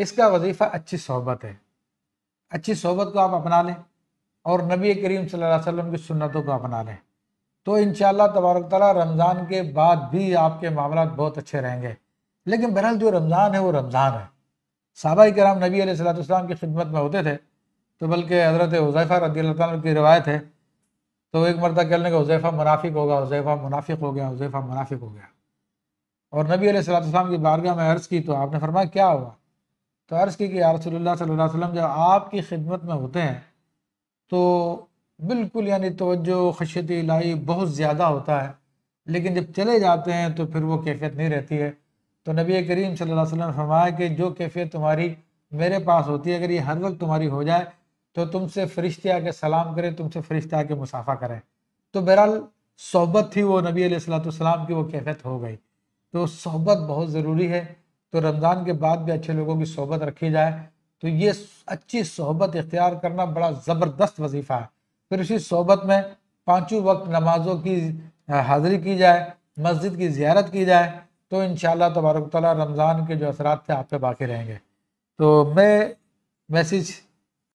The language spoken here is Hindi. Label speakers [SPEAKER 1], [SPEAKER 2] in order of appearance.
[SPEAKER 1] इसका वजीफ़ा अच्छी सोहबत है अच्छी सोहबत को आप अपना लें और नबी करीम सल्लल्लाहु अलैहि वसल्लम की सुन्नतों को अपना लें तो इन तबारक तला रमज़ान के बाद भी आपके मामला बहुत अच्छे रहेंगे लेकिन बहरहाल जो रमज़ान है वो रमज़ान है सहाबा कराम नबी सलाम की खिदमत में होते थे तो बल्कि हज़रत हुज़ैफ़ा रदी की रवायत है तो एक मरता कह लेंगे हुज़ैफ़ा मुनाफिक होगा हुज़ैफ़ा मुनाफिक हो गया हुज़ैफ़ा मुनाफिक हो गया और नबी सलाम की बारगाह में अर्ज़ की तो आपने फरमाया क्या हुआ तो अर्ज़ की कि यारसोल्ला सल्ला जब आपकी खिदमत में होते हैं तो बिल्कुल यानी तोज्जो खशत लाई बहुत ज़्यादा होता है लेकिन जब चले जाते हैं तो फिर वो कैफियत नहीं रहती है तो नबी करीम सल्लल्लाहु अलैहि वसल्लम फरमाया कि जो कैफियत तुम्हारी मेरे पास होती है अगर ये हर वक्त तुम्हारी हो जाए तो तुमसे फरिश्ते आके सलाम करें तुमसे फरिश्ते आके मुसाफा करें तो बहरहाल सोहबत थी वो नबी सलाम की वो कैफियत हो गई तो सोहबत बहुत ज़रूरी है तो रमज़ान के बाद भी अच्छे लोगों की सोहबत रखी जाए तो ये अच्छी सोहबत इख्तियार करना बड़ा ज़बरदस्त वजीफ़ा है फिर उसी सोहबत में पाँचों वक्त नमाज़ों की हाज़िरी की जाए मस्जिद की ज्यारत की जाए तो इन तबारक रमज़ान के जो असरा थे आप पे बाकी रहेंगे तो मैं मैसेज